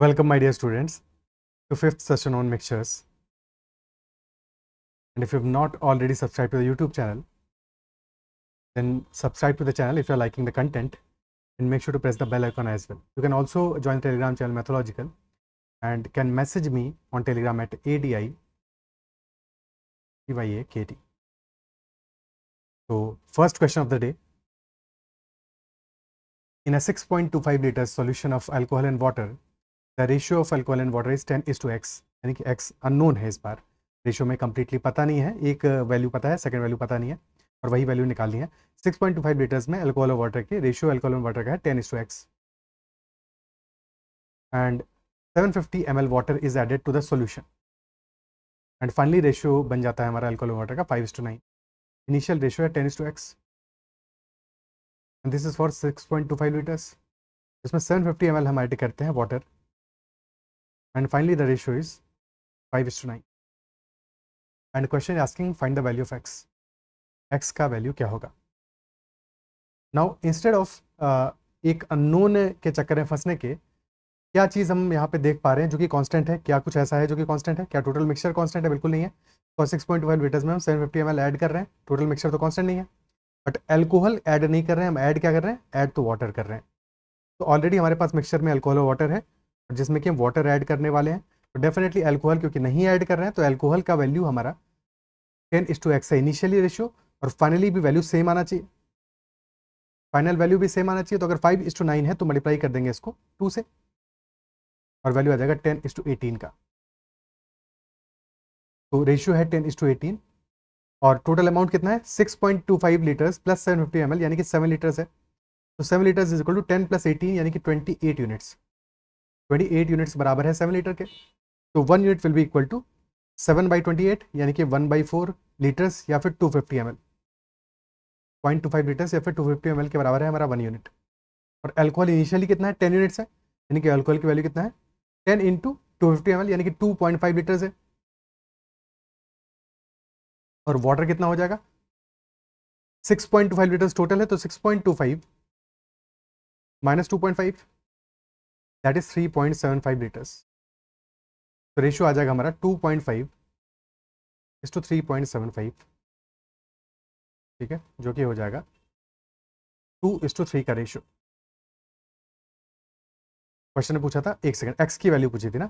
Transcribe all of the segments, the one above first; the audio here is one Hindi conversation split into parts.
Welcome my dear students to fifth session on mixtures and if you have not already subscribed to the YouTube channel then subscribe to the channel if you are liking the content and make sure to press the bell icon as well. You can also join the telegram channel Methodological and can message me on telegram at ADI KT. So first question of the day in a 6.25 liter solution of alcohol and water the ratio of alcohol and water is ten is to X यानी कि एक्स अननोन है इस बार रेशियो में कम्प्लीटली पता नहीं है एक वैल्यू पता है सेकंड वैल्यू पता नहीं है और वही वैल्यू निकालनी है six point two five litres में अल्कोहल और वाटर के रेशियो अल्कोहल एंड वाटर का है ten is to X and seven fifty M L water is added to the solution and finally ratio बन जाता है हमारा अल्कोहल वाटर का five is to nine initial ratio है ten is to X and this is for six point two five litres इसमें सेवन फिफ्टी एम एल हम एड करते हैं water and finally the ratio is 5 is to 9 and question is asking find the value of x x का value क्या होगा now instead of uh, एक unknown के चक्कर में फंसने के क्या चीज़ हम यहाँ पे देख पा रहे हैं जो कि कांस्टेंट है क्या कुछ ऐसा है जो कि कांस्टेंट है क्या टोटल मिक्सचर कांस्टेंट है बिल्कुल नहीं है और सिक्स पॉइंट फाइव लीटर्स में हम seven fifty M L add कर रहे हैं टोटल मिक्सचर तो कांस्टेंट नहीं है बट एल्कोहल ऐड नहीं कर रहे हैं हम ऐड क्या कर रहे हैं ऐड तो वाटर कर रहे हैं तो ऑलरेडी हमारे पास मिक्सचर में एल्कोहल और वाटर है जिसमें कि हम वाटर ऐड करने वाले हैं तो डेफिनेटली एल्कोहल क्योंकि नहीं ऐड कर रहे हैं तो एल्कोहल का वैल्यू हमारा टेन इज टू एक्स है इनिशियली रेशियो और फाइनली भी वैल्यू सेम आना चाहिए फाइनल वैल्यू भी सेम आना चाहिए तो अगर फाइव इज टू नाइन है तो मल्टीप्लाई कर देंगे इसको टू से और वैल्यू आ जाएगा टेन इज टू एटीन का तो रेशियो है टेन इज टू एटीन और टोटल अमाउंट कितना है six point two five litres plus seven fifty M L यानी कि सेवन लीटर्स है तो seven litres is equal to ten plus eighteen यानी कि twenty eight units twenty eight units बराबर है सेवन लीटर के तो वन यूनिट विल भी equal to seven by twenty eight यानी कि वन बाई फोर लीटर्स या फिर to fifty M L point two five litres या फिर टू फिफ्टी एम एल के बराबर है हमारा वन यूनिट और एल्कोहल इनिशियली कितना है टेन यूनिट्स है यानी कि एल्कोहल की वैल्यू कितना है ten into two fifty M L यानी कि टू पॉइंट फाइव लीटर्स है और वाटर कितना हो जाएगा six point two five litres total है तो six point two five minus two point five that is 3.75 litres तो रेशियो आ जाएगा हमारा 2.5 point five is to three point seven five ठीक है जो कि हो जाएगा टू इस टू थ्री का रेशियो क्वेश्चन ने पूछा था एक सेकंड एक्स की वैल्यू पूछी थी ना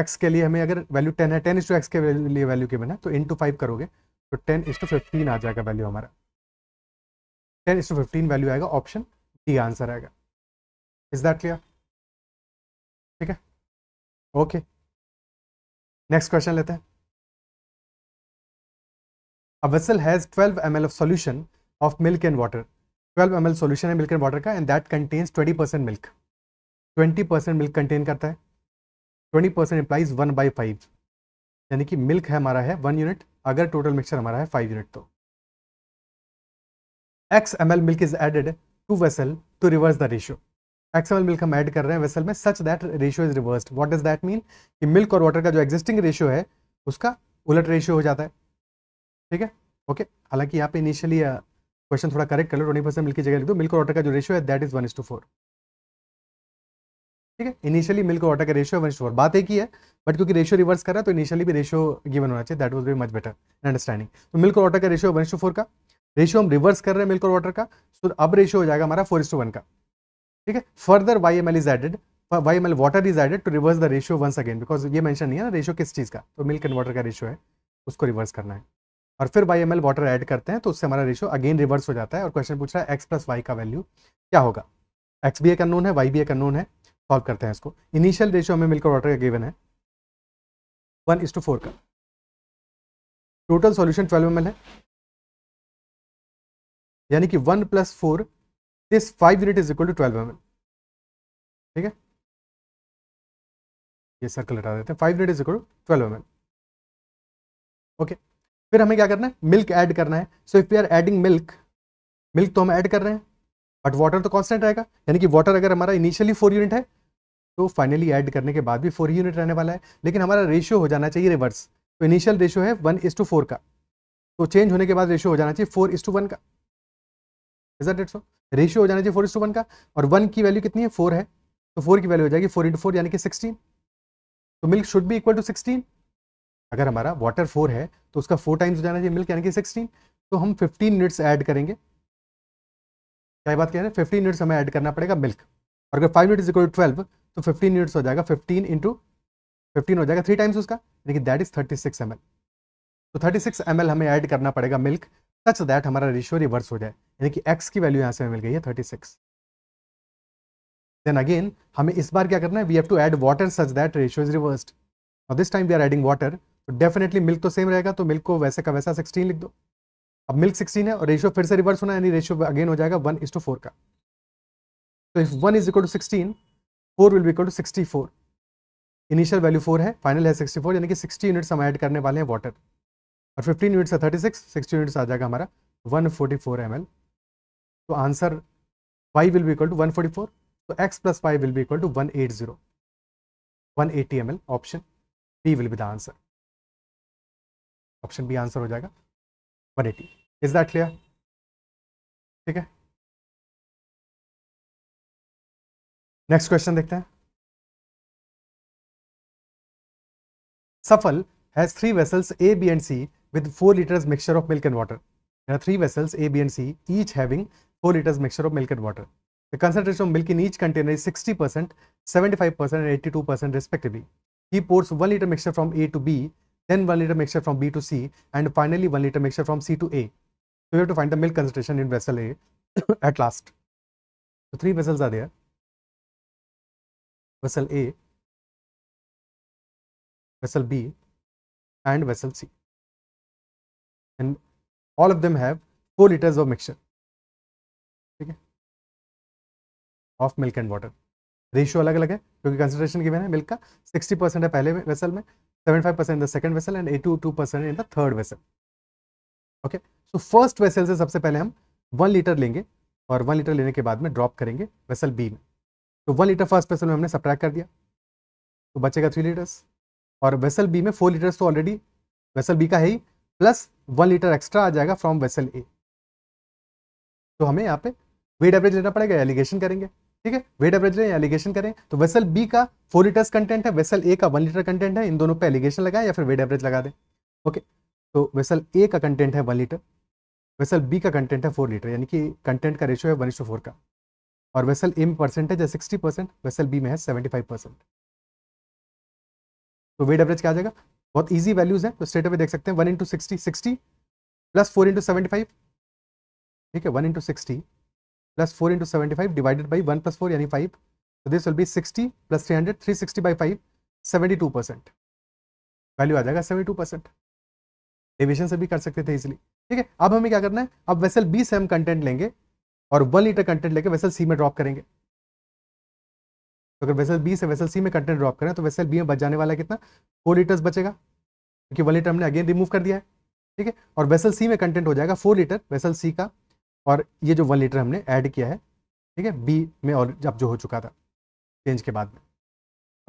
एक्स के लिए हमें अगर वैल्यू टेन है टेन इस टू एक्स के लिए वैल्यू के बना तो इन टू फाइव करोगे तो टेन इस टू फिफ्टीन आ जाएगा वैल्यू हमारा ten is to fifteen value आएगा ऑप्शन डी आंसर आएगा इज दैट क्लियर ठीक है ओके नेक्स्ट क्वेश्चन लेते हैं a vessel has 12 M L of solution of milk and water 12 M L solution है मिल्क एंड वाटर का and that contains 20 percent milk 20 percent milk contain करता है 20 percent implies one by five यानी कि मिल्क है हमारा है वन यूनिट अगर टोटल मिक्सचर हमारा है फाइव यूनिट तो X M L milk is added to vessel to reverse the ratio X M L milk हम ऐड कर रहे हैं वेसल में such that ratio is reversed what does that mean कि मिल्क और वाटर का जो एग्जिस्टिंग रेशियो है उसका उलट रेशियो हो जाता है ठीक है ओके हालांकि यहाँ पे इनिशियली क्वेश्चन थोड़ा करेक्ट कर लो ट्वेंटी परसेंट मिल्क की जगह लिख दो मिल्क और वाटर का जो रेशियो है that is one is to four ठीक है इनिशियली मिल्क और वाटर का रेशियो वन फोर बात एक ही है बट क्योंकि रेशियो रिवर्स कर रहा है तो इनिशियली भी रेशियो गिवन होना चाहिए that was be much better understanding तो मिल्क और वाटर का रेशियो वन टू फोर का रेशियो हम रिवर्स कर रहे हैं मिल्क और वाटर का सो अब रेशियो हो जाएगा हमारा फोर टू वन का ठीक है further y m L is added y m L water is added to reverse the ratio once again because ये मैंशन नहीं है ना रेशियो किस चीज़ का तो मिल्क एंड वाटर का रेशियो है उसको रिवर्स करना है और फिर y m L water add करते हैं तो उससे हमारा रेशियो अगेन रिवर्स हो जाता है और क्वेश्चन पूछ रहा है एक्स प्लस वाई का वैल्यू क्या होगा एक्स भी एक अनोन है वाई भी एक अनोन है सॉल्व करते हैं इसको इनिशियल रेशियो हमें मिल्क और वाटर का गिवन है वन इज टू फोर का टोटल सॉल्यूशन ट्वेल्व एम है यानी कि one plus four this 5 unit is equal to 12 mm ठीक है ये सर्कल हटा देते हैं 5 unit is equal to 12 mm okay फिर हमें क्या करना है मिल्क ऐड करना है so if we are adding milk milk तो हम ऐड कर रहे हैं बट वाटर तो कांस्टेंट रहेगा यानी कि वाटर अगर हमारा इनिशियली फोर यूनिट है तो फाइनली ऐड करने के बाद भी फोर यूनिट रहने वाला है लेकिन हमारा रेशियो हो जाना चाहिए रिवर्स तो इनिशियल रेशियो है वन इस टू फोर का तो चेंज होने के बाद रेशियो हो जाना चाहिए फोर इस टू वन का is that it so ratio हो जाना चाहिए फोर इस टू वन का और वन की वैल्यू कितनी है फोर है तो फोर की वैल्यू हो जाएगी फोर इंटू फोर यानी कि सिक्सटीन तो मिल्क शुड भी इक्वल टू सिक्सटीन अगर हमारा वाटर फोर है तो उसका फोर टाइम्स हो जाना चाहिए मिल्क यानी कि सिक्सटीन तो हम फिफ्टीन मिनट्स ऐड करेंगे क्या बात कह रहे हैं फिफ्टीन मिनट्स हमें ऐड करना पड़ेगा मिल्क और अगर five minute is equal to twelve तो फिफ्टीन मिनट्स हो जाएगा फिफ्टीन इंटू फिफ्टीन हो जाएगा थ्री टाइम्स उसका यानी कि that is thirty six m तो थर्टी सिक्स एम हमें ऐड करना पड़ेगा मिल्क सच दैट हमारा रेशियो रिवर्स हो जाए यानी कि एक्स की वैल्यू यहाँ से हमें मिल गई है थर्टी सिक्स देन अगेन हमें इस बार क्या करना है we have to add water such that ratio is reversed और this time we are adding water तो डेफिनेटली मिल्क तो सेम रहेगा तो मिल्क को वैसे का वैसा सिक्सटीन लिख दो अब मिल्क सिक्सटीन है और रेशियो फिर से रिवर्स होना यानी रेशियो अगेन हो जाएगा वन इज टू फोर का तो if one is equal to sixteen four will equal to sixty four initial value four है फाइनल है सिक्सटी फोर यानी कि सिक्सटी यूनिट्स हम ऐड करने वाले हैं वाटर और फिफ्टीन यूनिट्स है थर्टी सिक्स सिक्सटी यूनिट्स आ जाएगा हमारा one forty four M l तो answer y will be equal to 144 तो x plus y will be equal to one eight zero one eighty m option B will be the answer option B answer हो जाएगा 180 एटी इज दैट क्लियर ठीक है नेक्स्ट क्वेश्चन देखते हैं Safal has three vessels A B and C with four litres mixture of milk and water three vessels A B and C each having 4 liters mixture of milk and water. The concentration of milk in each container is 60%, 75% and 82% respectively. He pours 1 liter mixture from A to B, then 1 liter mixture from B to C and finally 1 liter mixture from C to A. So we have to find the milk concentration in vessel A at last. So three vessels are there. Vessel A, vessel B and vessel C. And all of them have 4 liters of mixture. Of milk and water ratio अलग अलग है क्योंकि कंसेंट्रेशन की है मिल्क का सिक्सटी परसेंट है पहले वेसल में seven five percent in the second vessel and eighty two percent in the third vessel okay so first vessel से सबसे पहले हम वन लीटर लेंगे और वन लीटर लेने के बाद में ड्रॉप करेंगे वेसल बी में तो वन लीटर फर्स्ट वेसल में हमने सब्ट्रैक्ट कर दिया तो बचेगा थ्री लीटर्स और वेसल बी में फोर लीटर्स तो ऑलरेडी वेसल बी का है ही प्लस वन लीटर एक्स्ट्रा आ जाएगा फ्रॉम वेसल ए तो हमें यहाँ पे वेट एवरेज लेना पड़ेगा एलिगेशन करेंगे ठीक है वेट एवरेज लें एलिगेशन करें तो वेसल बी का फोर लीटर्स कंटेंट है वेसल ए का वन लीटर कंटेंट है इन दोनों पे एलिगेशन लगाए या फिर वेट एवरेज लगा दें ओके तो वेसल ए का कंटेंट है वन लीटर वेसल बी का कंटेंट है फोर लीटर यानी कि कंटेंट का रेशियो है वन फोर का और वेसल ए में परसेंटेज है सिक्सटी परसेंट वेसल बी में है सेवेंटी फाइव परसेंट तो वेट एवरेज क्या आ जाएगा बहुत ईजी वैल्यूज है तो स्टेट अवे देख सकते हैं one into sixty sixty plus four into seventy five ठीक है one into sixty plus 4 into 75 divided by 1 plus 4 yani 5 so this will be 60 plus 300 360 by 5 72 percent value आ जाएगा 72 परसेंट डिविजन से भी कर सकते थे इजिली ठीक है अब हमें क्या करना है अब वेसल बी से हम कंटेंट लेंगे और वन लीटर कंटेंट लेके वेसल सी में ड्रॉप करेंगे तो अगर वेसल बी से वेसल सी में कंटेंट ड्रॉप करें तो वेसल बी में बच जाने वाला है कितना फोर लीटर्स बचेगा क्योंकि वन लीटर हमने अगेन रिमूव कर दिया है ठीक है और वेसल सी में कंटेंट हो जाएगा फोर लीटर वेसल सी का और ये जो वन लीटर हमने ऐड किया है ठीक है बी में और अब जो हो चुका था चेंज के बाद में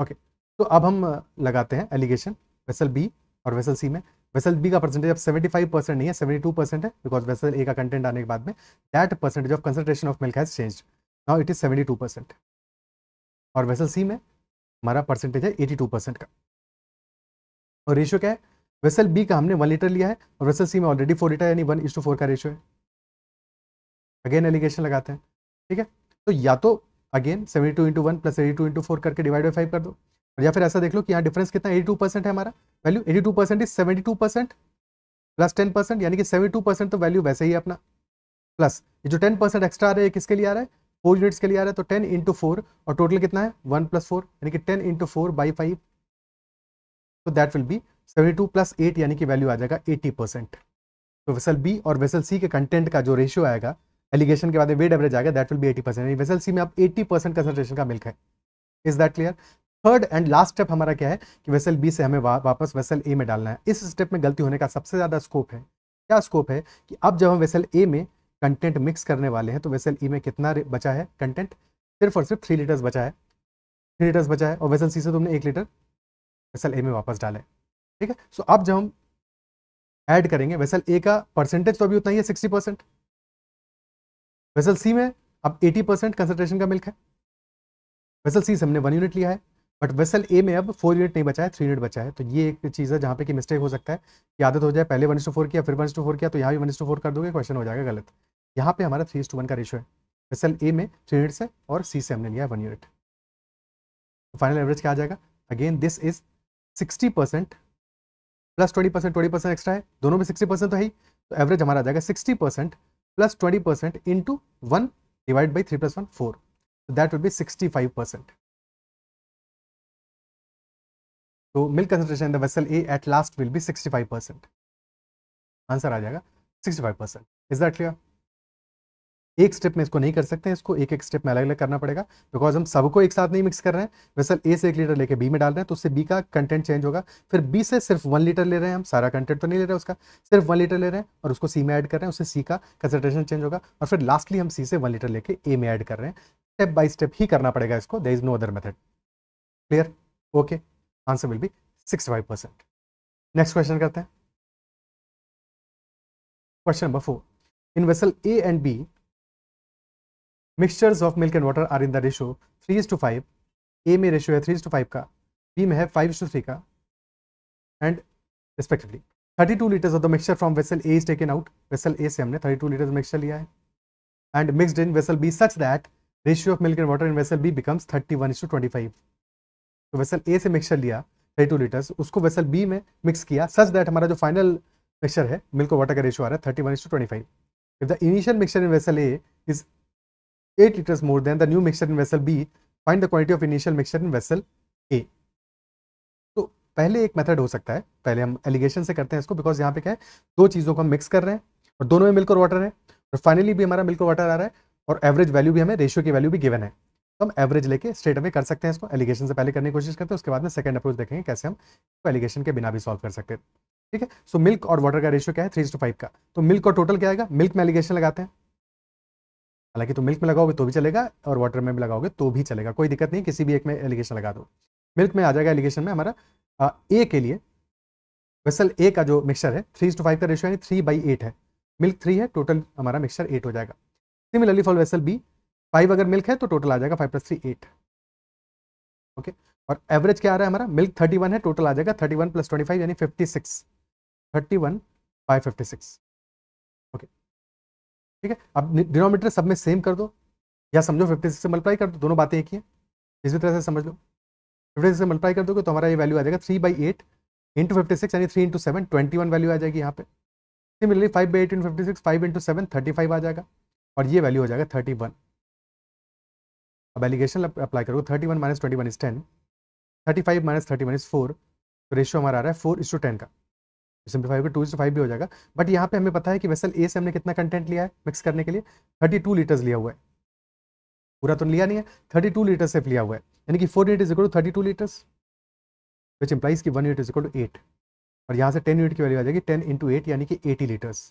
ओके तो अब हम लगाते हैं एलिगेशन वेसल बी और वेसल सी में वेसल बी का परसेंटेज अब 75 परसेंट नहीं है 72 परसेंट है बिकॉज वेसल ए का कंटेंट आने के बाद में that percentage of concentration of milk has change now it is seventy percent और वेसल सी में हमारा परसेंटेज है एटी परसेंट का और रेशियो क्या है वेसल बी का हमने वन लीटर लिया है और वेसल सी में ऑलरेडी फोर लीटर यानी वन इज टू फोर का रेशियो है अगेन एलिगेशन लगाते हैं ठीक है तो या तो again seventy two into one plus eighty two into four करके डिवाइड बाई फाइव कर दो और या फिर ऐसा देख लो कि यहाँ डिफरेंस कितना एटी टू परसेंट है हमारा value eighty two percent is seventy two percent plus ten percent यानी कि सेवेंटी टू परसेंट तो वैल्यू वैसे ही अपना प्लस ये जो टेन परसेंट एक्स्ट्रा आ रहा है किसके लिए आ रहा है फोर यूनिट्स के लिए आ रहा है तो टेन इंटू फोर और टोटल कितना है वन प्लस फोर यानी कि ten into four by five तो that will be seventy two plus eight यानी कि वैल्यू आ जाएगा एटी परसेंट तो वेसल बी और वेसल सी के कंटेंट का जो रेशियो आएगा एलिगेशन के बाद वेट एवरेज आ गया that will be eighty percent vessel C में आप एटी परसेंट कंसनट्रेशन का मिल्क है is that clear third and last step हमारा क्या है कि वेसल बी से हमें वा, वापस वेसल ए में डालना है इस स्टेप में गलती होने का सबसे ज़्यादा स्कोप है क्या स्कोप है कि अब जब हम वेसल ए में कंटेंट मिक्स करने वाले हैं तो वेसल ई e में कितना बचा है कंटेंट सिर्फ और सिर्फ थ्री लीटर्स बचा है थ्री लीटर्स बचा है और वेसल सी से तुमने एक लीटर वेसल ए में वापस डाला है ठीक है सो अब जब हम ऐड करेंगे वेसल ए का परसेंटेज तो अभी उतना ही है सिक्सटी परसेंट वेसल सी में अब 80 परसेंट कंसेंट्रेशन का मिल्क है वेसल सी से हमने वन यूनिट लिया है बट वेसल ए में अब फोर यूनिट नहीं बचा है थ्री यूनिट बचा है तो ये एक चीज़ है जहाँ पे कि मिस्टेक हो सकता है कि आदत हो जाए पहले वन टू फोर किया फिर वन टू फोर किया तो यहाँ भी वन टू फोर कर दोगे क्वेश्चन हो जाएगा गलत यहाँ पे हमारा थ्री टू वन का रेशो है वेसल ए में थ्री यूनिट है और सी से हमने लिया है वन यूनिट तो फाइनल एवरेज क्या आ जाएगा again this is sixty percent plus twenty percent twenty percent extra है दोनों में सिक्सटी परसेंट तो है ही तो एवरेज हमारा आ जाएगा sixty percent plus 20% into 1 divided by 3 plus 1, 4. So that would be 65%. So milk concentration in the vessel A at last will be 65%. Answer आ 65%. Is that clear? एक स्टेप में इसको नहीं कर सकते इसको एक एक स्टेप में अलग अलग करना पड़ेगा बिकॉज हम सबको एक साथ नहीं मिक्स कर रहे हैं वैसे ए से एक लीटर लेके बी में डाल रहे हैं तो उससे बी का कंटेंट चेंज होगा फिर बी से सिर्फ वन लीटर ले रहे हैं हम सारा कंटेंट तो नहीं ले रहे उसका सिर्फ वन लीटर ले रहे हैं और उसको सी में ऐड कर रहे हैं उससे सी का कंसेंट्रेशन चेंज होगा और फिर लास्टली हम सी से वन लीटर लेके ए में ऐड कर रहे हैं स्टेप बाई स्टेप ही करना पड़ेगा इसको there is no other method clear okay answer will be sixty five percent next question करते हैं question number four in vessel A and B mixtures of milk and water are in the ratio three is to five A में रेशो है थ्री इज टू फाइव का बी में है फाइव इज टू थ्री का and respectively thirty two litres of the mixture from vessel A is taken out vessel A से हमने थर्टी टू लीटर्स मिक्सचर लिया है and mixed in vessel B such that ratio of milk and water in vessel B becomes thirty one is to twenty five तो वेसल ए से मिक्सचर लिया थर्टी टू लीटर्स उसको वेसल बी में मिक्स किया सच दैट हमारा जो फाइनल मिक्सचर है मिल्क और वाटर का रेशियो आ रहा है thirty one is to twenty five if the initial mixture in vessel A is 8 liters more than the new mixture in vessel B, find the quantity of initial mixture in vessel A. तो पहले एक मेथड हो सकता है पहले हम एलिगेशन से करते हैं इसको बिकॉज यहाँ पे क्या है दो चीज़ों को हम मिक्स कर रहे हैं और दोनों में मिलकर वाटर है और फाइनली भी हमारा मिलकर वाटर आ रहा है और एवरेज वैल्यू भी हमें रेशियो की वैल्यू भी गिवन है तो हम एवरेज लेके स्ट्रेट अवे कर सकते हैं इसको एलिगेशन से पहले करने की कोशिश करते हैं उसके बाद में सेकंड अप्रोच देखेंगे कैसे हम इसको एलिगेशन के बिना भी सॉल्व कर सकते हैं ठीक है सो मिल्क और वाटर का रेशियो क्या है थ्री टू फाइव का तो मिल्क और टोटल क्या आएगा मिल्क में एलिगेशन लगाते हैं हालांकि तुम मिल्क में लगाओगे तो भी चलेगा और वाटर में भी लगाओगे तो भी चलेगा कोई दिक्कत नहीं किसी भी एक में एलिगेशन लगा दो मिल्क में आ जाएगा एलिगेशन में हमारा ए के लिए वेसल ए का जो मिक्सर है थ्री टू फाइव का रेशियो यानी थ्री बाई एट है मिल्क थ्री है टोटल हमारा मिक्सर एट हो जाएगा similarly for vessel B five अगर मिल्क है तो टोटल आ जाएगा five plus three eight okay और एवरेज क्या आ रहा है हमारा मिल्क थर्टी वन है टोटल आ जाएगा thirty one plus twenty five यानी fifty six thirty one by fifty six ठीक है अब डिनोमीटर सब में सेम कर दो या समझो फिफ्टी सिक्स से मल्टीप्लाई कर दो दोनों बातें एक ही है इसी तरह से समझ लो फिफ्टी सिक्स से मल्टीप्लाई कर दो तो हमारा ये वैल्यू आ जाएगा three by eight into fifty six यानी three into seven twenty one value आ जाएगी यहाँ पे similarly five by eight into fifty six five into seven thirty five आ जाएगा और ये वैल्यू हो जाएगा थर्टी वन अब एलिगेशन अप्लाई करोगे thirty one minus twenty one is ten thirty five minus thirty one is four तो रेशियो हमारा आ रहा है फोर इस टू टेन का सिंप्लीफाई होकर टू इज फाइव भी हो जाएगा बट यहाँ पे हमें पता है कि वेसल ए से हमने कितना कंटेंट लिया है मिक्स करने के लिए थर्टी टू लीटर्स लिया हुआ है पूरा तो लिया नहीं है थर्टी टू लीटर से लिया हुआ है यानी कि four unit is equal to thirty two litres which implies की one unit is equal to eight और यहाँ से टेन यूनिट की वैल्यू आ जाएगी टेन इंटू एट यानी कि एटी लीटर्स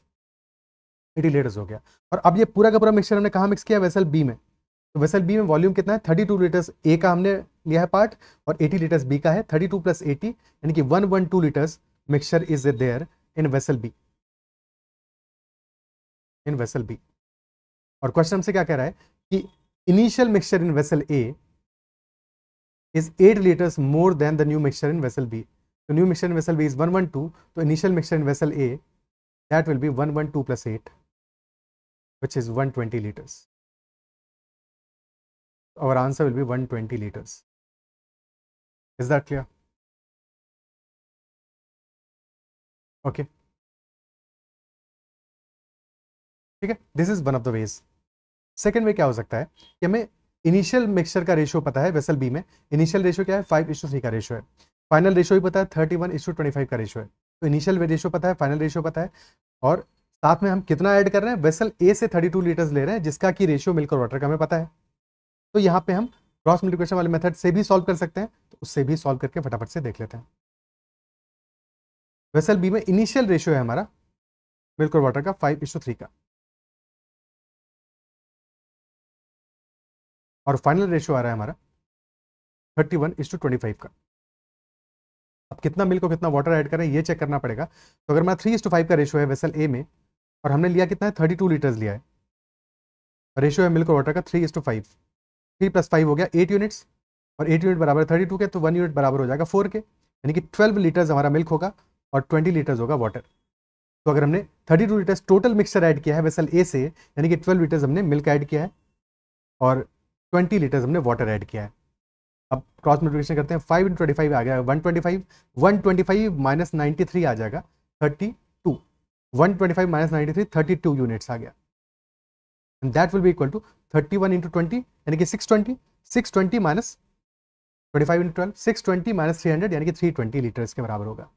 एटी लीटर्स हो गया और अब ये पूरा का पूरा मिक्सचर हमने कहा मिक्स किया वेसल बी में तो वेसल बी में वॉल्यूम कितना है थर्टी टू लीटर्स ए का हमने लिया है पार्ट और एटी लीटर्स बी का है थर्टी टू प्लस एटी यानी कि one one two litres mixture is there in vessel B. In vessel B और क्वेश्चन से क्या कह रहा है कि initial mixture in vessel A is eight litres more than the new mixture in vessel B तो new mixture in vessel B is one one two तो initial mixture in vessel A that will be one one two plus eight which is one twenty 120 और answer will be one twenty liters. Is that clear okay ठीक है this is one of the ways second way क्या हो सकता है कि हमें इनिशियल मिक्सचर का रेशियो पता है वेसल बी में इनिशियल रेशियो क्या है फाइव इशू थ्री का रेशियो है फाइनल रेशियो भी पता है thirty one is to twenty five का रेशियो है तो इनिशियल रेशियो पता है फाइनल रेशियो पता है और साथ में हम कितना ऐड कर रहे हैं वेसल ए से थर्टी टू लीटर्स ले रहे हैं जिसका कि रेशियो मिल्क और वाटर का हमें पता है तो यहाँ पे हम क्रॉस मल्टीप्लिकेशन वाले मेथड से भी सॉल्व कर सकते हैं तो उससे भी सॉल्व करके फटाफट से देख लेते हैं वेसल बी में इनिशियल रेशियो है हमारा मिल्क और वाटर का फाइव इशू थ्री का और फाइनल रेशियो आ रहा है हमारा thirty one is two twenty five का अब कितना मिल्क और कितना वाटर ऐड करें ये चेक करना पड़ेगा तो अगर हमारा थ्री इस टू फाइव का रेशियो है वेसल ए में और हमने लिया कितना है थर्टी टू लीटर्स लिया है रेशियो है मिल्क और वाटर का three is to five three plus five हो गया एट यूनिट्स और एट यूनिट बराबर थर्टी टू के तो वन यूनिट बराबर हो जाएगा फोर के यानी कि ट्वेल्व लीटर्स हमारा मिल्क होगा और ट्वेंटी लीटर्स होगा वाटर तो अगर हमने thirty two litres total mixture add किया है वेसल ए से यानी कि ट्वेल्व लीटर्स हमने मिल्क ऐड किया है और ट्वेंटी लीटर्स हमने वाटर ऐड किया है अब क्रॉस मल्टीप्लिकेशन करते हैं फाइव इन ट्वेंटी फाइव आ गया one twenty five one twenty five minus ninety three आ जाएगा thirty two one twenty five minus ninety three thirty two units आ गया and that will be equal to thirty one into twenty यानी कि six twenty six twenty minus twenty five into twelve six twenty minus three hundred यानी कि थ्री ट्वेंटी लीटर्स के बराबर होगा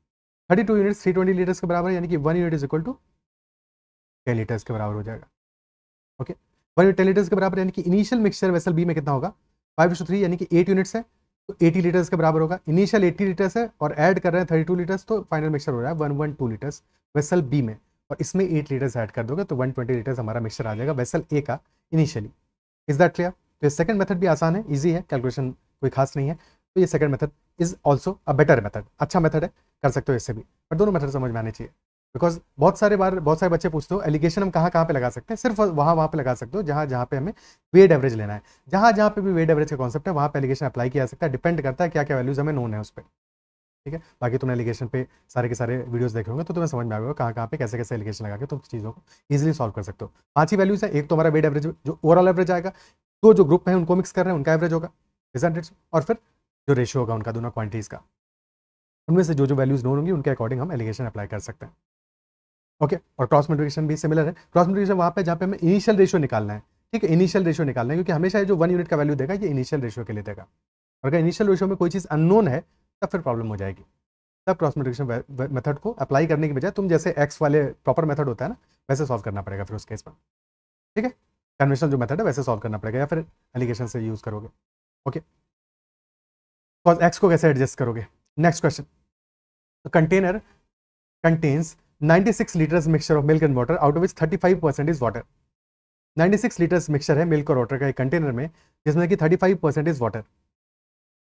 thirty two units three twenty litres के बराबर यानी कि one unit is equal to ten litres के बराबर हो जाएगा okay one unit ten litres के बराबर यानी कि इनिशियल मिक्सचर वेसल बी में कितना होगा फाइव टू थ्री यानी कि एट यूनिट्स है तो एटी लीटर्स के बराबर होगा इनिशियल एट्टी लीटर्स है और एड कर रहे हैं थर्टी टू लीटर्स तो फाइनल मिक्सर हो रहा है one one two litres vessel B में और इसमें एट लीटर्स एड कर दोगे तो वन ट्वेंटी लीटर्स हमारा मिक्सर आ जाएगा वेसल ए का इनिशियली इज दैट क्लियर तो सेकंड मेथड भी आसान है इजी है कैलकुलेशन कोई खास नहीं है तो ये second method is also a better method अच्छा मेथड है कर सकते हो इससे भी बट दोनों मेथड समझ में आने चाहिए बिकॉज बहुत सारे बार बहुत सारे बच्चे पूछते हो एलिगेशन हम कहाँ कहाँ पे लगा सकते हैं सिर्फ वहाँ वहाँ पे लगा सकते हो जहाँ जहाँ पे हमें वेट एवरेज लेना है जहाँ जहाँ पे भी वेट एवरेज का कॉन्सेप्ट है वहाँ पे एलिगेशन अप्लाई किया जा सकता है डिपेंड करता है क्या क्या वैल्यूज हमें नोन है उस पर ठीक है बाकी तुमने एलिगेशन पे सारे के सारे वीडियोज देखे होंगे तो तुम्हें समझ में आएगा कहाँ कहाँ पे कैसे कैसे एलिगेशन लगा के तुम चीज़ों को ईजिली सॉल्व कर सकते हो पाँच ही वैल्यूज है एक तो हमारा वेट एवरेज जो ओवरऑल एवरेज आएगा दो जो ग्रुप है उनको मिक्स कर रहे हैं उनका एवरेज होगा रिजल्ट और फिर जो रेशियो होगा उनका दोनों क्वांटिटीज़ का उनमें से जो जो वैल्यूज़ नोन होंगी उनके अकॉर्डिंग हम एलिगेशन अप्लाई कर सकते हैं ओके okay, और क्रॉस मल्टीप्लिकेशन भी सिमिलर है क्रॉस मल्टीप्लिकेशन वहाँ पे जहाँ पे हमें इनिशियल रेशियो निकालना है ठीक है इनिशियल रेशियो निकालना है क्योंकि हमेशा जो वन यूनिट का वैल्यू देगा ये इनिशियल रेशियो के लिए देगा और अगर इनिशियल रेशियो में कोई चीज़ अननोन है तब फिर प्रॉब्लम हो जाएगी तब क्रॉस मल्टीप्लिकेशन मेथड को अप्लाई करने के बजाय तुम जैसे एक्स वाले प्रॉपर मेथड होता है ना वैसे सॉल्व करना पड़ेगा फिर उस केस में ठीक है कन्वेंशनल जो मेथड है वैसे सॉल्व करना पड़ेगा या फिर एलिगेशन से यूज़ करोगे ओके okay. कॉज एक्स को कैसे एडजस्ट करोगे next question container contains 96 litres mixture of milk and water out of which 35 percent is water 96 litres mixture है मिल्क और वाटर का एक कंटेनर में जिसमें कि 35 परसेंट इज वाटर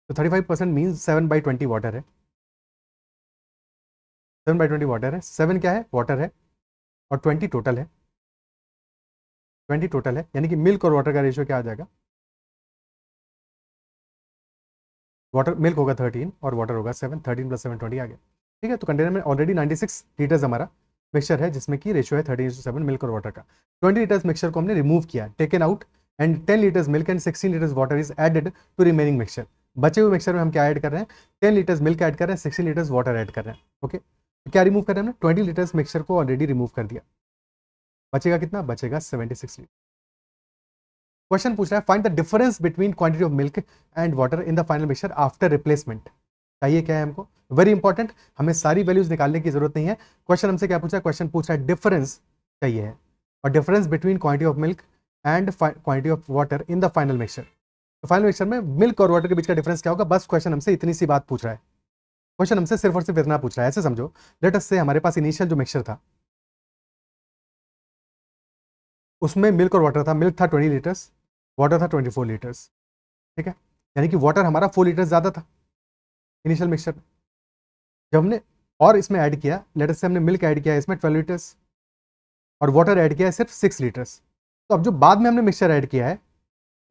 तो 35 percent means seven by twenty water है सेवन बाई ट्वेंटी वाटर है सेवन क्या है वाटर है और ट्वेंटी टोटल है ट्वेंटी टोटल है यानी कि मिल्क और वाटर का रेशियो क्या आ जाएगा वाटर मिल्क होगा थर्टीन और वाटर होगा seven thirteen plus seven twenty आ गया ठीक है तो कंटेनर में ऑलरेडी नाइन्टी सिक्स लीटर्स हमारा मिक्सर है जिसमें कि रेशियो है थर्टीन टू सेवन मिल्क और वाटर का ट्वेंटी लीटर्स मिक्सर को हमने रिमूव किया taken out and ten litres milk and sixteen litres water is added to remaining mixer बचे हुए मिक्सर में हम क्या ऐड कर रहे हैं टेन लीटर्स मिल्क ऐड कर रहे हैं सिक्सटीन लीटर्स वाटर ऐड कर रहे हैं ओके तो क्या रिमूव कर रहे हैं हमने ट्वेंटी लीटर्स मिक्सर को ऑलरेडी रिमूव कर दिया बचेगा कितना बचेगा सेवेंटी सिक्स लीटर क्वेश्चन पूछ रहा है find the difference between quantity of milk and water in the final mixer after replacement चाहिए क्या है हमको वेरी इंपॉर्टेंट हमें सारी वैल्यूज निकालने की जरूरत नहीं है क्वेश्चन हमसे क्या पूछा क्वेश्चन पूछ रहा है डिफरेंस चाहिए है और difference between quantity of milk and quantity of water in the final mixer तो फाइनल मिक्सर में मिल्क और वाटर के बीच का डिफरेंस क्या होगा बस क्वेश्चन हमसे इतनी सी बात पूछ रहा है क्वेश्चन हमसे सिर्फ और सिर्फ इतना पूछ रहा है ऐसे समझो लेट अस से हमारे पास इनिशियल जो मिक्सर था उसमें मिल्क और वाटर था मिल्क था ट्वेंटी लीटर्स वाटर था 24 लीटर्स ठीक है यानी कि वाटर हमारा फोर लीटर ज़्यादा था इनिशियल मिक्सचर में जब हमने और इसमें ऐड किया लेटर से हमने मिल्क ऐड किया इसमें ट्वेल्व लीटर्स और वाटर ऐड किया है सिर्फ सिक्स लीटर्स तो अब जो बाद में हमने मिक्सचर ऐड किया है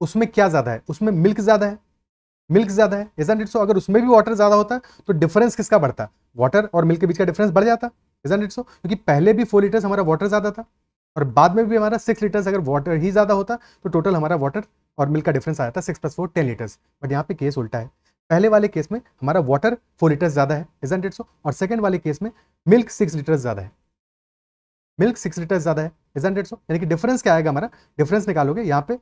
उसमें क्या ज़्यादा है उसमें मिल्क ज़्यादा है मिल्क ज़्यादा है इजन इट सो अगर उसमें भी वाटर ज़्यादा होता तो डिफरेंस किसका बढ़ता वाटर और मिल्क के बीच का डिफरेंस बढ़ जाता इजन इट सो क्योंकि पहले भी फोर लीटर्स हमारा वाटर ज़्यादा था और बाद में भी हमारा सिक्स लीटर्स अगर वाटर ही ज़्यादा होता तो टोटल हमारा वाटर और मिल्क का डिफरेंस आया था six plus four ten litres but यहाँ पे केस उल्टा है पहले वाले केस में हमारा वाटर फोर लीटर्स ज़्यादा है इजन डेढ़ सो और सेकेंड वाले केस में मिल्क सिक्स लीटर्स ज़्यादा है मिल्क सिक्स लीटर्स ज़्यादा है इजन डेढ़ सो यानी कि डिफरेंस क्या आएगा हमारा डिफरेंस निकालोगे यहाँ पे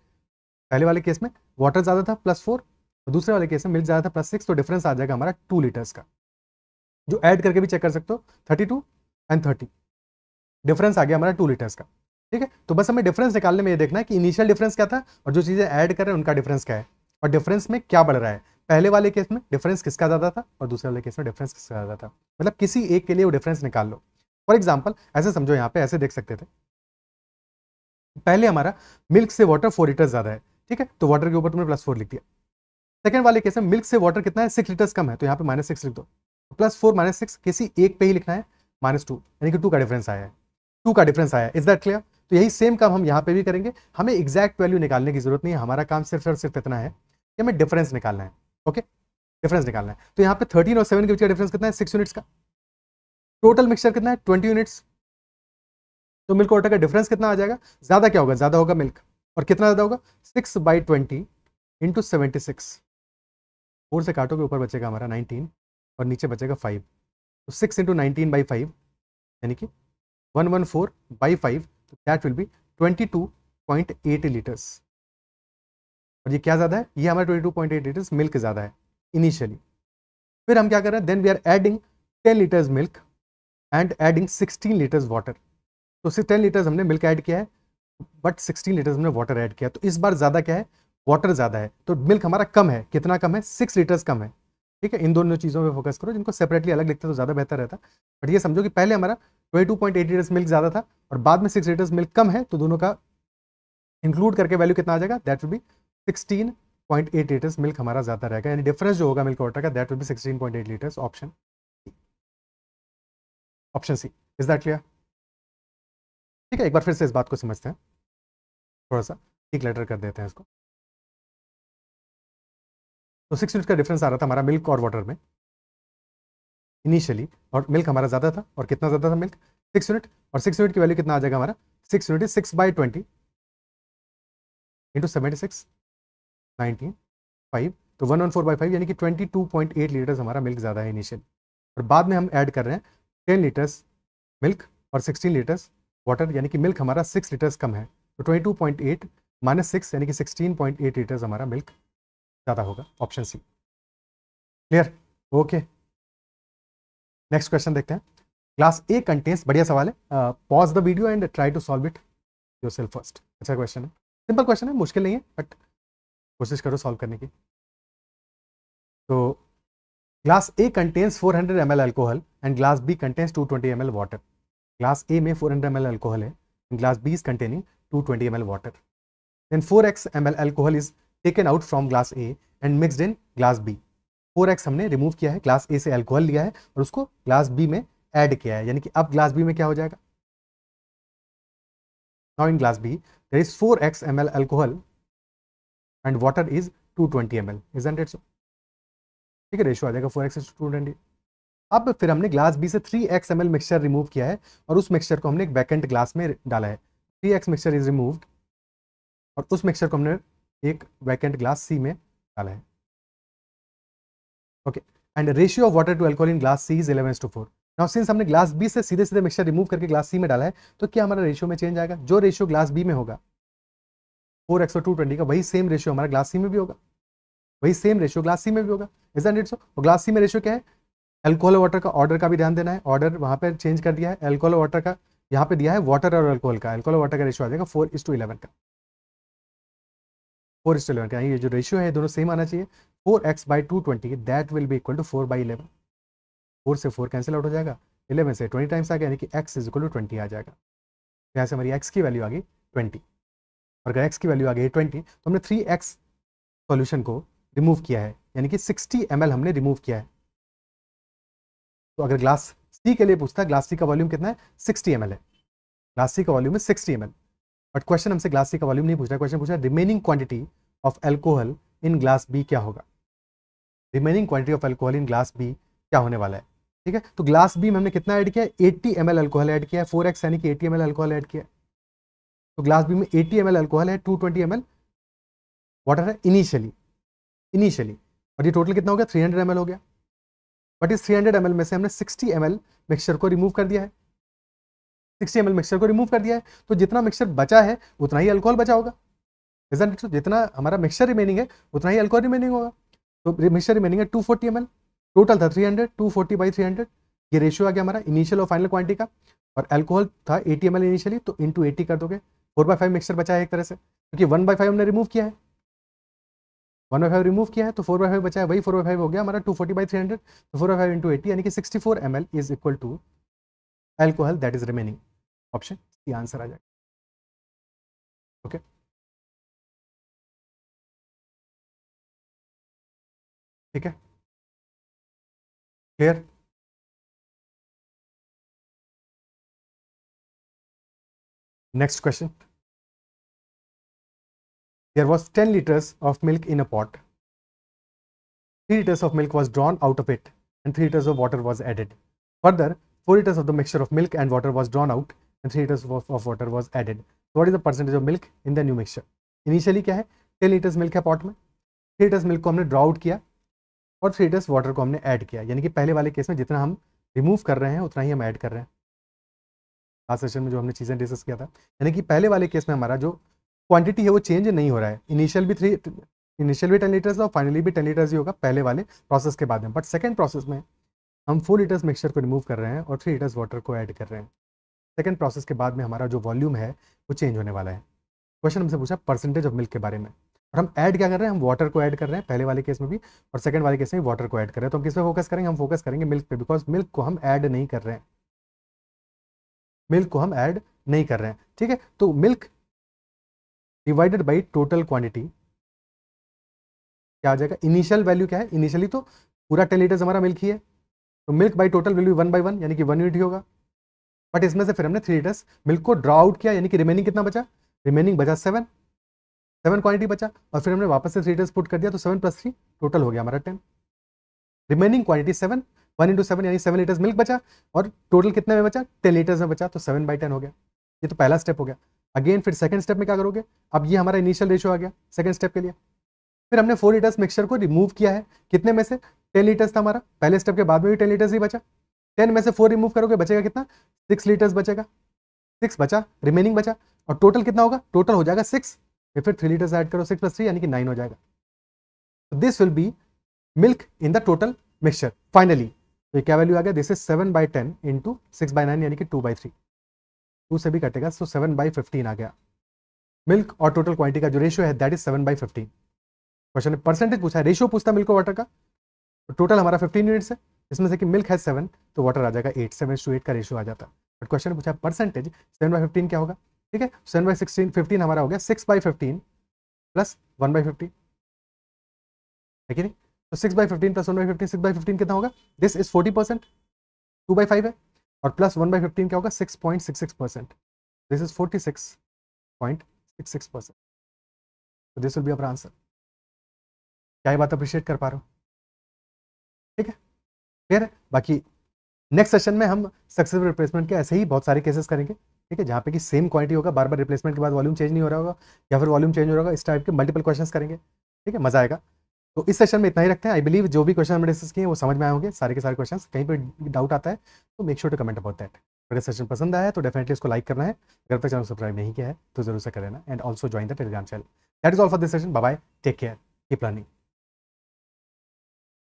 पहले वाले केस में वाटर ज़्यादा था प्लस फोर और दूसरे वाले केस में मिल्क ज़्यादा था प्लस सिक्स तो डिफरेंस आ जाएगा हमारा टू लीटर्स का जो ऐड करके भी चेक कर सकते हो thirty two and thirty difference आ गया हमारा टू लीटर्स का ठीक है तो बस हमें डिफरेंस निकालने में ये देखना है कि इनिशियल डिफरेंस क्या था और जो चीज़ें ऐड कर रहे हैं उनका डिफरेंस क्या है और डिफरेंस में क्या बढ़ रहा है पहले वाले केस में डिफरेंस किसका ज़्यादा था और दूसरे वाले केस में डिफरेंस किसका ज़्यादा था मतलब किसी एक के लिए वो डिफरेंस निकाल लो फॉर एग्जाम्पल ऐसे समझो यहाँ पे ऐसे देख सकते थे पहले हमारा मिल्क से वाटर फोर लीटर ज़्यादा है ठीक है तो वाटर के ऊपर तुमने प्लस फोर लिख दिया सेकंड वाले केस में मिल्क से वाटर कितना है सिक्स लीटर्स कम है तो यहाँ पे माइनस सिक्स लिख दो प्लस फोर माइनस सिक्स किसी एक पे ही लिखना है माइनस टू यानी कि टू का डिफरेंस आया है टू का डिफरेंस आया इज दैट क्लियर तो यही सेम काम हम यहाँ पे भी करेंगे हमें एग्जैक्ट वैल्यू निकालने की जरूरत नहीं है हमारा काम सिर्फ और सिर्फ इतना है कि हमें डिफरेंस निकालना है ओके डिफरेंस निकालना है तो यहाँ पे थर्टीन और सेवन के बीच का डिफरेंस कितना है सिक्स यूनिट्स का टोटल मिक्सचर कितना है ट्वेंटी यूनिट्स तो मिल्क वाटर का डिफरेंस कितना आ जाएगा ज़्यादा क्या होगा ज़्यादा होगा मिल्क और कितना ज़्यादा होगा six by twenty into seventy six four से काटोगे ऊपर बचेगा हमारा नाइनटीन और नीचे बचेगा फाइव तो six into nineteen by five यानी कि 114 by 5 so that will be 22.8 liters और ये क्या ज़्यादा है ये हमारा 22.8 लीटर्स मिल्क ज़्यादा है इनिशियली फिर हम क्या कर रहे हैं then we are adding 10 litres milk and adding 16 litres water तो सिर्फ 10 लीटर्स हमने मिल्क ऐड किया है बट 16 लीटर्स हमने वाटर ऐड किया तो इस बार ज़्यादा क्या है वाटर ज़्यादा है तो मिल्क हमारा कम है कितना कम है सिक्स लीटर्स कम है ठीक है इन दोनों चीज़ों पे फोकस करो जिनको सेपरेटली अलग लिखते तो ज़्यादा बेहतर रहता बट ये समझो कि पहले हमारा ट्वेंटी टू मिल्क ज़्यादा था और बाद में सिक्स लीटर्स मिल्क कम है तो दोनों का इंक्लूड करके वैल्यू कितना आ जाएगा that would be sixteen point eight litres milk हमारा ज़्यादा रहेगा यानी डिफरेंस जो होगा मिल्क वाटर का that would be sixteen point eight litres option option C is that clear ठीक है एक बार फिर से इस बात को समझते हैं थोड़ा सा एक लेटर कर देते हैं इसको तो सिक्स लीटर का डिफरेंस आ रहा था हमारा मिल्क और वाटर में इनिशियली और मिल्क हमारा ज़्यादा था और कितना ज़्यादा था मिल्क सिक्स यूनिट और सिक्स यूनिट की वैल्यू कितना आ जाएगा हमारा six unit six by twenty into seventy six nineteen five तो one one four by five यानी कि twenty two point eight litres हमारा मिल्क ज़्यादा है इनिशियल और बाद में हम ऐड कर रहे हैं टेन लीटर्स मिल्क और सिक्सटीन लीटर्स वाटर यानी कि मिल्क हमारा सिक्स लीटर्स कम है तो twenty two point eight minus six यानी कि सिक्सटीन पॉइंट एट लीटर्स हमारा मिल्क ज़्यादा होगा option C clear okay next question देखते हैं क्लास ए कंटेन्स बढ़िया सवाल है pause the video and try to solve it yourself first अच्छा क्वेश्चन है सिंपल क्वेश्चन है मुश्किल नहीं है बट कोशिश करो सॉल्व करने की तो glass A contains 400 hundred M L alcohol and glass B contains 220 twenty M L water glass A में 400 हंड्रेड एम एल एल्कोहल है and glass B is containing 220 twenty M L water then 4x M L alcohol is taken out from glass A and mixed in glass B four X हमने रिमूव किया है क्लास ए से एल्कोहल लिया है और उसको क्लास बी में ऐड किया है यानी कि अब क्लास बी में क्या हो जाएगा now in class B there is four X M L alcohol and water is to twenty M L is hundred so ठीक है रेशो आ जाएगा फोर एक्स टू ट्वेंटी अब फिर हमने ग्लास बी से three X M L mixture remove किया है और उस मिक्सचर को हमने एक वैकेंट ग्लास में डाला है three X mixture is removed और उस मिक्सचर को हमने एक वैकेंट ग्लास सी में डाला है okay and ratio of water to alcohol in glass C is eleven to four now since हमने ग्लास बी से सीधे सीधे मिक्सर रिमूव करके ग्लास सी में डाला है तो क्या हमारा रेशियो में चेंज आएगा जो रेशियो ग्लास बी में होगा फोर एक्सो टू ट्वेंटी का वही सेम रेशियो हमारा ग्लास सी में भी होगा वही सेम रेशियो ग्लास सी में भी होगा इज एंड इट्स और ग्लास सी में रेशियो क्या है एल्कोहल वाटर का ऑर्डर का भी ध्यान देना है ऑर्डर वहाँ पर चेंज कर दिया है एल्कोहल वाटर का यहाँ पे दिया है वाटर और एल्कोहल का एल्कोहल वाटर का रेशियो आ जाएगा फोर इज टू इलेवन का फोर इस टू इलेवन का ये जो रेशियो है दोनों सेम आना चाहिए four X by two twenty that will भी equal to four by eleven four से फोर कैंसिल आउट हो जाएगा इलेवन से ट्वेंटी टाइम्स आ गया यानी कि X is equal to twenty आ जाएगा यहाँ से हमारी एक्स की वैल्यू आ गई ट्वेंटी और अगर एक्स की वैल्यू आ गई ट्वेंटी तो हमने थ्री एक्स सोल्यूशन को रिमूव किया है यानी कि सिक्सटी एम हमने रिमूव किया है तो अगर ग्लास सी के लिए पूछता है ग्लास सी का वॉल्यूम कितना है सिक्सटी एम है ग्लास सी का वॉल्यूम है सिक्सटी एम बट क्वेश्चन हमसे ग्लास सी का वॉल्यूम नहीं पूछ रहा क्वेश्चन पूछ रहा है remaining quantity of alcohol in glass B क्या होगा remaining quantity of alcohol in glass B क्या होने वाला है ठीक है तो ग्लास बी में हमने कितना ऐड किया है eighty M L alcohol add किया फोर एक्स यानी कि eighty M L alcohol add किया तो ग्लास बी में एटी एम एल एल्कोहल है two twenty M L water है इनिशियली इनिशियली और ये टोटल कितना हो गया थ्री हंड्रेड एम एल हो गया बट इस थ्री हंड्रेड एम एल में से हमने सिक्सटी एम एल मिक्सचर को रिमूव कर दिया है सिक्सटी एम मिक्सर को रिमूव कर दिया है तो जितना मिक्सचर बचा है उतना ही अल्कोहल बचा होगा रिजल्ट तो जितना हमारा मिक्सर रिमेनिंग है उतना ही अल्कोहल रिमेनिंग होगा तो मिक्सर रिमेनिंग है टू फोर्टी टोटल था three hundred two forty by three hundred ये रेशियो आ गया हमारा इनिशियल और फाइनल क्वांटिटी का और अल्कोहल था एटी एम इनिशियली तो इंटू एटी कर दोगे फोर बाई फाइव मिक्सर बचा है एक तरह से क्योंकि वन बाई फाइव हमने रिमूव किया है वन बाई फाइव रिमूव किया है तो फोर बाई फाइव बचा है वही फोर बाई फाइव हो गया हमारा two forty by three hundred तो four by five into eighty यानी कि sixty four M L is equal to alcohol that is remaining option C answer आ जाएगा ओके ठीक next question there was 10 liters of milk in a pot 3 liters of milk was drawn out of it and 3 liters of water was added further 4 liters of the mixture of milk and water was drawn out and litres liters of, of water was added. What is the percentage of milk in the new mixture? Initially क्या है टेन लीटर्स मिल्क है पॉट में 3 लीटर्स मिल्क को हमने ड्रॉ किया और थ्री लीटर्स वाटर को हमने ऐड किया यानी कि पहले वाले केस में जितना हम रिमूव कर रहे हैं उतना ही हम ऐड कर रहे हैं लास्ट सेशन में जो हमने चीज़ें डिस्कस किया था यानी कि पहले वाले केस में हमारा जो क्वांटिटी है वो चेंज नहीं हो रहा है इनिशियल भी थ्री इनिशियल भी टेन लीटर्स और फाइनली भी टेन लीटर्स ही होगा पहले वाले प्रोसेस के बाद में बट सेकेंड प्रोसेस में हम फोर लीटर्स मिक्सचर को रिमूव कर रहे हैं और थ्री लीटर्स वाटर को ऐड कर रहे हैं सेकेंड प्रोसेस के बाद में हमारा जो वॉल्यूम है वो चेंज होने वाला है क्वेश्चन हमसे पूछा परसेंटेज ऑफ मिल्क के बारे में और हम ऐड क्या कर रहे हैं हम वाटर को ऐड कर रहे हैं पहले वाले केस में भी और सेकंड वाले केस में भी वाटर को ऐड कर रहे हैं तो हम किस पे फोकस करेंगे हम फोकस करेंगे मिल्क पे बिकॉज मिल्क को हम ऐड नहीं कर रहे हैं मिल्क को हम ऐड नहीं कर रहे हैं ठीक है तो milk divided by total quantity क्या आ जाएगा इनिशियल वैल्यू क्या है इनिशियली तो पूरा टेन लीटर्स हमारा मिल्क ही है तो milk by total value one by one यानी कि वन यूनिट ही होगा बट इसमें से फिर हमने थ्री लीटर्स मिल्क को ड्रा आउट किया यानी कि रिमेनिंग कितना बचा रिमेनिंग बचा सेवन सेवन क्वांटिटी बचा और फिर हमने वापस से थ्री लीटर्स पुट कर दिया तो सेवन प्लस थ्री टोटल हो गया हमारा ten remaining quantity seven one into seven यानी सेवन लीटर्स मिल्क बचा और टोटल कितने में बचा टेन लीटर्स में बचा तो सेवन बाई टेन हो गया ये तो पहला स्टेप हो गया अगेन फिर सेकंड स्टेप में क्या करोगे अब ये हमारा इनिशियल रेशो आ गया सेकंड स्टेप के लिए फिर हमने फोर लीटर्स मिक्सचर को रिमूव किया है कितने में से टेन लीटर्स था हमारा पहले स्टेप के बाद में भी टेन लीटर्स ही बचा टेन में से फोर रिमूव करोगे बचेगा कितना सिक्स लीटर्स बचेगा सिक्स बचा रिमेनिंग बचा और टोटल कितना होगा टोटल हो जाएगा सिक्स या फिर थ्री लीटर्स ऐड करो सिक्स प्लस थ्री यानी कि नाइन हो जाएगा this will be milk in the total mixture finally तो ये क्या वैल्यू आ गया this is seven by ten into six by nine यानी कि टू बाई थ्री टू से भी कटेगा सो सेवन बाई फिफ्टीन आ गया मिल्क और टोटल क्वांटिटी का जो रेशियो है that is seven by fifteen question ने परसेंटेज पूछा है रेशियो पूछता मिल्क और वाटर का टोटल हमारा फिफ्टीन यूनिट्स है इसमें से कि मिल्क है सेवन तो वाटर आ जाएगा एट सेवन टू एट का रेशियो आ जाता बट क्वेश्चन पूछा परसेंटेज सेवन बाई फिफ्टीन क्या होगा ठीक है सेवन बाई सिक्सटीन फिफ्टीन हमारा हो गया six by fifteen plus one by fifteen है कि नहीं तो six by fifteen plus one by fifteen six by fifteen कितना होगा this is forty percent two by five है और प्लस वन बाई फिफ्टीन क्या होगा six point six six percent this is forty six point six six percent this will be upper answer क्या ये बात अप्रिशिएट कर पा रहा हूँ ठीक है क्लियर बाकी नेक्स्ट सेशन में हम सक्सेसफुल रिप्लेसमेंट के ऐसे ही बहुत सारे केसेस करेंगे ठीक है जहाँ पे कि सेम क्वांटिटी होगा बार बार रिप्लेसमेंट के बाद वॉल्यूम चेंज नहीं हो रहा होगा या फिर वॉल्यूम चेंज हो रहा होगा इस टाइप के मल्टीपल क्वेश्चंस करेंगे ठीक है मजा आएगा तो इस सेशन में इतना ही रखते हैं आई बिलीव जो भी क्वेश्चन हमने डिस्कस किए वो समझ में आए होंगे सारे के सारे क्वेश्चन कहीं पर डाउट आता है तो make sure to comment about that अगर सेशन पसंद आया तो डेफिनेटली इसको लाइक करना है अगर तक चैनल सब्सक्राइब नहीं किया है तो जरूर से कर लेना and also join the Telegram channel that is all for this session bye take care keep learning